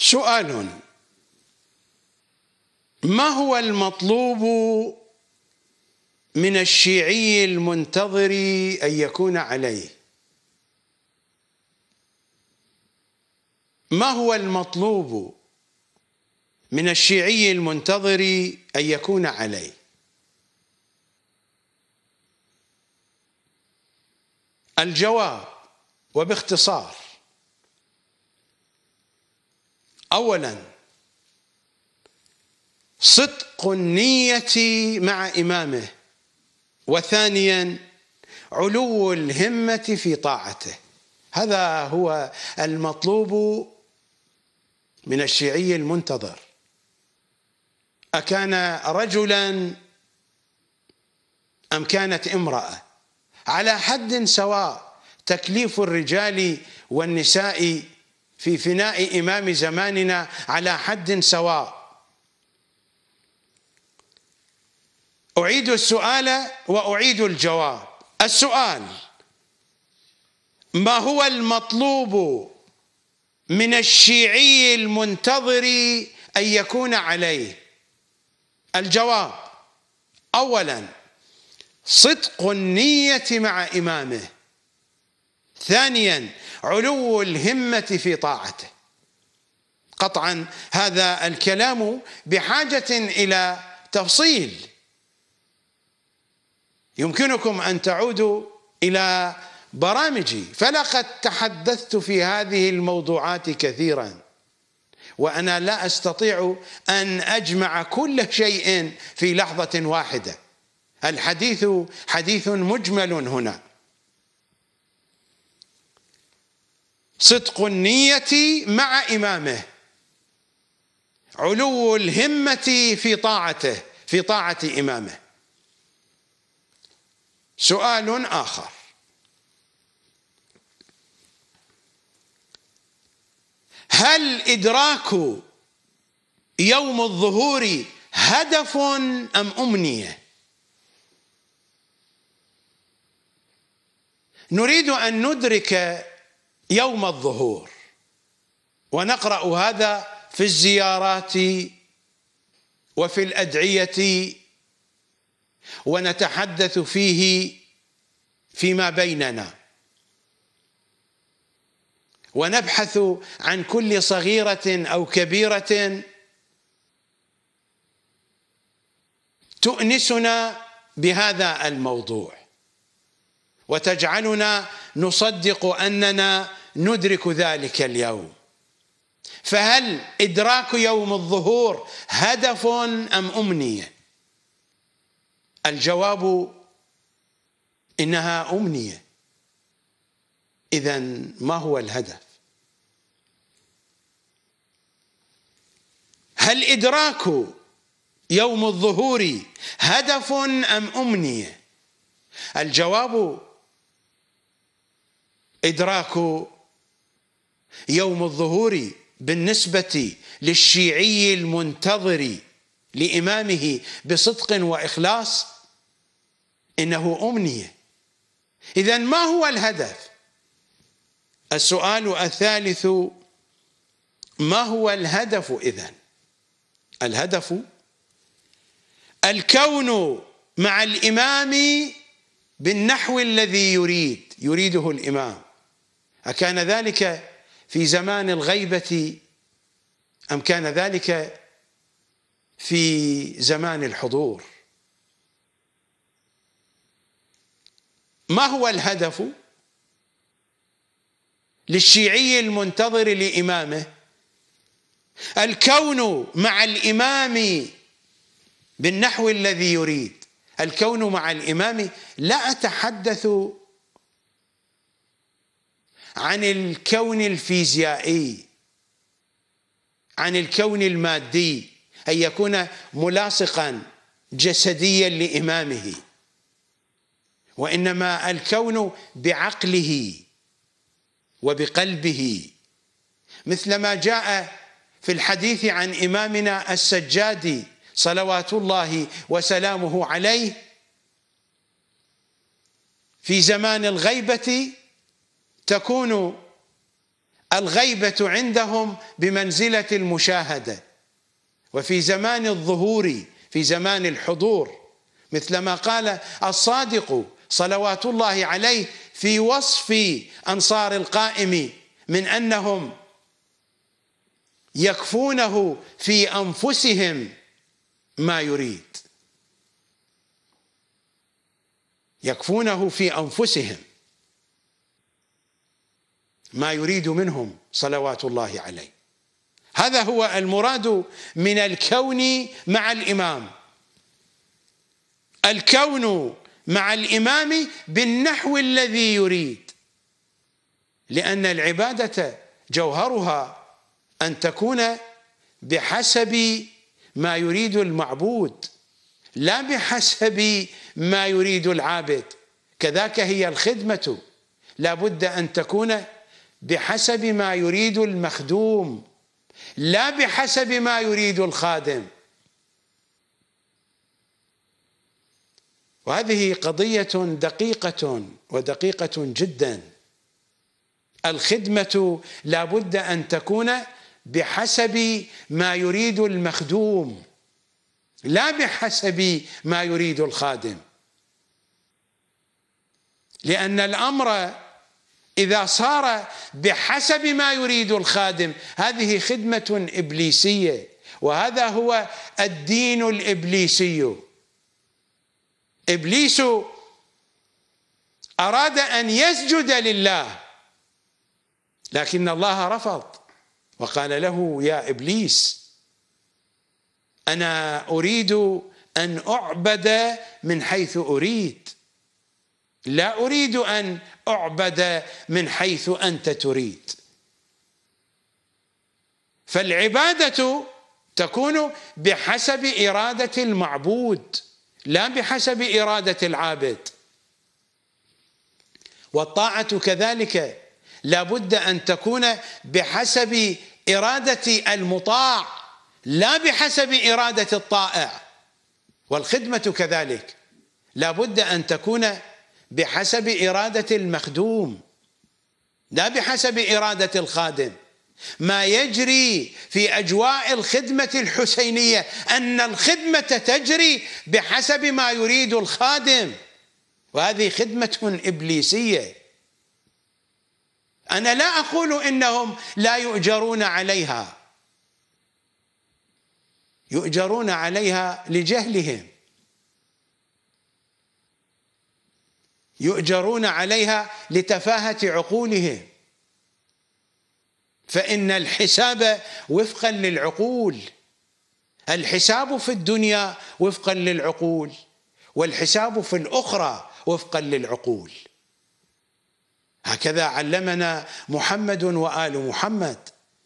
سؤال ما هو المطلوب من الشيعي المنتظر أن يكون عليه ما هو المطلوب من الشيعي المنتظر أن يكون عليه الجواب وباختصار أولا صدق النية مع إمامه وثانيا علو الهمة في طاعته هذا هو المطلوب من الشيعي المنتظر أكان رجلا أم كانت امرأة على حد سواء تكليف الرجال والنساء في فناء إمام زماننا على حد سواء أعيد السؤال وأعيد الجواب السؤال ما هو المطلوب من الشيعي المنتظر أن يكون عليه الجواب أولا صدق النية مع إمامه ثانيا علو الهمة في طاعته قطعا هذا الكلام بحاجة إلى تفصيل يمكنكم أن تعودوا إلى برامجي فلقد تحدثت في هذه الموضوعات كثيرا وأنا لا أستطيع أن أجمع كل شيء في لحظة واحدة الحديث حديث مجمل هنا صدق النية مع إمامه علو الهمة في طاعته في طاعة إمامه سؤال آخر هل إدراك يوم الظهور هدف أم أمنية نريد أن ندرك يوم الظهور ونقرأ هذا في الزيارات وفي الأدعية ونتحدث فيه فيما بيننا ونبحث عن كل صغيرة أو كبيرة تؤنسنا بهذا الموضوع وتجعلنا نصدق أننا ندرك ذلك اليوم فهل إدراك يوم الظهور هدف أم أمنية الجواب إنها أمنية إذا ما هو الهدف هل إدراك يوم الظهور هدف أم أمنية الجواب إدراك يوم الظهور بالنسبة للشيعي المنتظر لإمامه بصدق وإخلاص إنه أمنية إذا ما هو الهدف؟ السؤال الثالث ما هو الهدف إذا؟ الهدف الكون مع الإمام بالنحو الذي يريد يريده الإمام أكان ذلك في زمان الغيبة أم كان ذلك في زمان الحضور ما هو الهدف للشيعي المنتظر لإمامه الكون مع الإمام بالنحو الذي يريد الكون مع الإمام لا أتحدث عن الكون الفيزيائي عن الكون المادي أن يكون ملاصقا جسديا لإمامه وإنما الكون بعقله وبقلبه مثلما جاء في الحديث عن إمامنا السجادي صلوات الله وسلامه عليه في زمان الغيبة تكون الغيبة عندهم بمنزلة المشاهدة وفي زمان الظهور في زمان الحضور مثل ما قال الصادق صلوات الله عليه في وصف أنصار القائم من أنهم يكفونه في أنفسهم ما يريد يكفونه في أنفسهم ما يريد منهم صلوات الله عليه هذا هو المراد من الكون مع الإمام الكون مع الإمام بالنحو الذي يريد لأن العبادة جوهرها أن تكون بحسب ما يريد المعبود لا بحسب ما يريد العابد كذاك هي الخدمة لا بد أن تكون بحسب ما يريد المخدوم لا بحسب ما يريد الخادم وهذه قضية دقيقة ودقيقة جدا الخدمة لا بد أن تكون بحسب ما يريد المخدوم لا بحسب ما يريد الخادم لأن الأمر إذا صار بحسب ما يريد الخادم هذه خدمة إبليسية وهذا هو الدين الإبليسي إبليس أراد أن يسجد لله لكن الله رفض وقال له يا إبليس أنا أريد أن أعبد من حيث أريد لا أريد أن أعبد من حيث أنت تريد فالعبادة تكون بحسب إرادة المعبود لا بحسب إرادة العابد والطاعة كذلك لابد أن تكون بحسب إرادة المطاع لا بحسب إرادة الطائع والخدمة كذلك لابد أن تكون بحسب إرادة المخدوم لا بحسب إرادة الخادم ما يجري في أجواء الخدمة الحسينية أن الخدمة تجري بحسب ما يريد الخادم وهذه خدمة إبليسية أنا لا أقول إنهم لا يؤجرون عليها يؤجرون عليها لجهلهم يؤجرون عليها لتفاهة عقولهم فإن الحساب وفقا للعقول الحساب في الدنيا وفقا للعقول والحساب في الأخرى وفقا للعقول هكذا علمنا محمد وآل محمد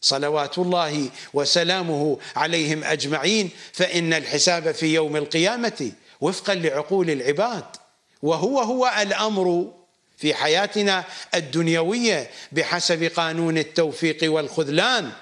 صلوات الله وسلامه عليهم أجمعين فإن الحساب في يوم القيامة وفقا لعقول العباد وهو هو الامر في حياتنا الدنيويه بحسب قانون التوفيق والخذلان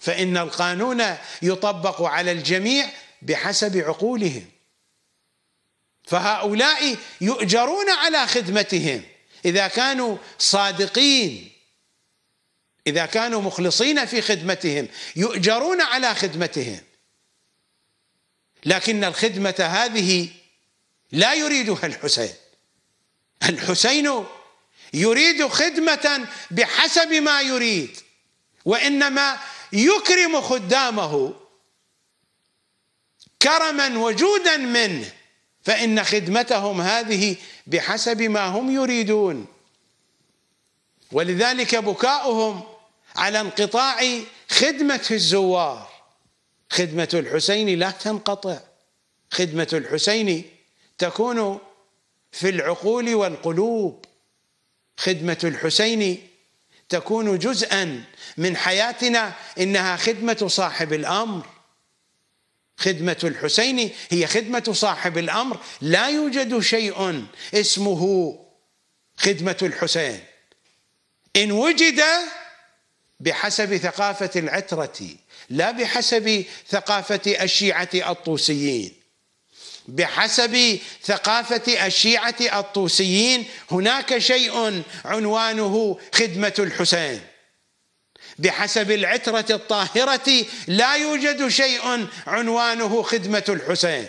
فان القانون يطبق على الجميع بحسب عقولهم فهؤلاء يؤجرون على خدمتهم اذا كانوا صادقين اذا كانوا مخلصين في خدمتهم يؤجرون على خدمتهم لكن الخدمه هذه لا يريدها الحسين الحسين يريد خدمة بحسب ما يريد وإنما يكرم خدامه كرما وجودا منه فإن خدمتهم هذه بحسب ما هم يريدون ولذلك بكاؤهم على انقطاع خدمة الزوار خدمة الحسين لا تنقطع خدمة الحسين تكون في العقول والقلوب خدمة الحسين تكون جزءا من حياتنا إنها خدمة صاحب الأمر خدمة الحسين هي خدمة صاحب الأمر لا يوجد شيء اسمه خدمة الحسين إن وجد بحسب ثقافة العترة لا بحسب ثقافة الشيعة الطوسيين بحسب ثقافة الشيعة الطوسيين هناك شيء عنوانه خدمة الحسين بحسب العترة الطاهرة لا يوجد شيء عنوانه خدمة الحسين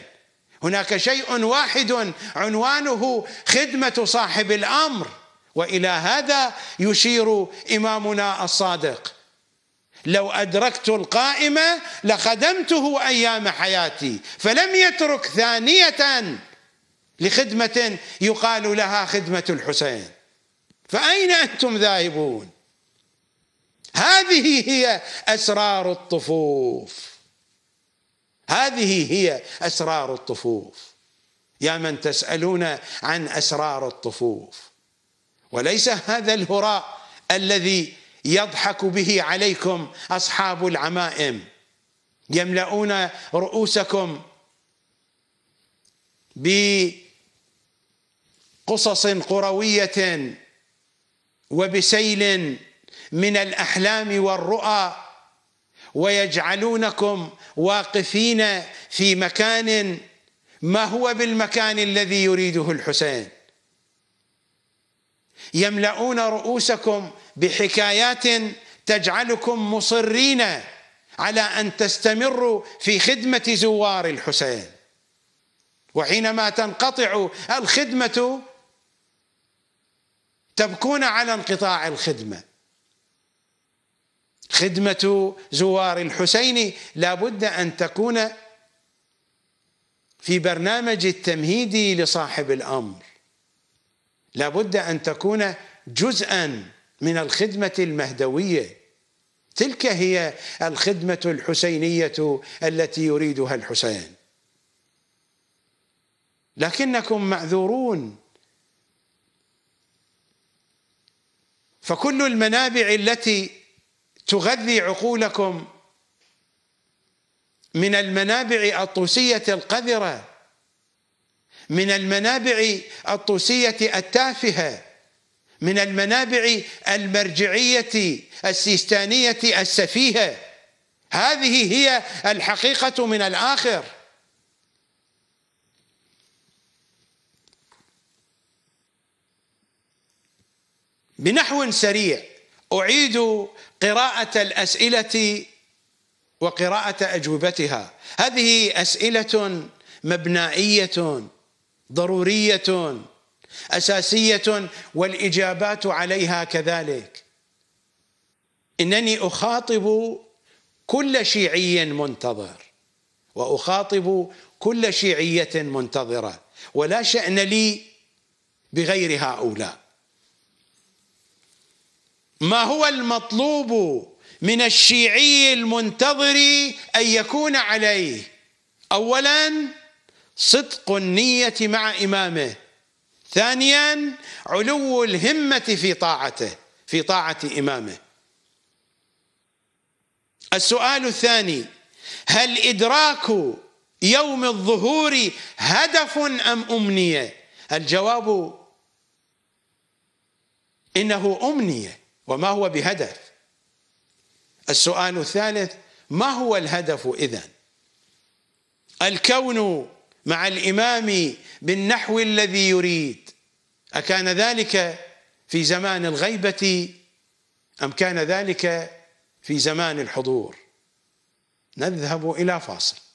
هناك شيء واحد عنوانه خدمة صاحب الأمر وإلى هذا يشير إمامنا الصادق لو أدركت القائمة لخدمته أيام حياتي فلم يترك ثانية لخدمة يقال لها خدمة الحسين فأين أنتم ذاهبون هذه هي أسرار الطفوف هذه هي أسرار الطفوف يا من تسألون عن أسرار الطفوف وليس هذا الهراء الذي يضحك به عليكم اصحاب العمائم يملؤون رؤوسكم بقصص قرويه وبسيل من الاحلام والرؤى ويجعلونكم واقفين في مكان ما هو بالمكان الذي يريده الحسين يملؤون رؤوسكم بحكايات تجعلكم مصرين على ان تستمروا في خدمه زوار الحسين وحينما تنقطع الخدمه تبكون على انقطاع الخدمه خدمه زوار الحسين لا بد ان تكون في برنامج التمهيدي لصاحب الامر لا بد ان تكون جزءا من الخدمة المهدوية تلك هي الخدمة الحسينية التي يريدها الحسين لكنكم معذورون فكل المنابع التي تغذي عقولكم من المنابع الطوسية القذرة من المنابع الطوسية التافهة من المنابع المرجعية السيستانية السفيهة هذه هي الحقيقة من الآخر بنحو سريع أعيد قراءة الأسئلة وقراءة أجوبتها هذه أسئلة مبنائية ضرورية اساسيه والاجابات عليها كذلك انني اخاطب كل شيعي منتظر واخاطب كل شيعيه منتظره ولا شان لي بغير هؤلاء ما هو المطلوب من الشيعي المنتظر ان يكون عليه اولا صدق النيه مع امامه ثانيا علو الهمة في طاعته في طاعة إمامه السؤال الثاني هل إدراك يوم الظهور هدف أم أمنية الجواب إنه أمنية وما هو بهدف السؤال الثالث ما هو الهدف إذن الكون مع الإمام بالنحو الذي يريد أكان ذلك في زمان الغيبة أم كان ذلك في زمان الحضور نذهب إلى فاصل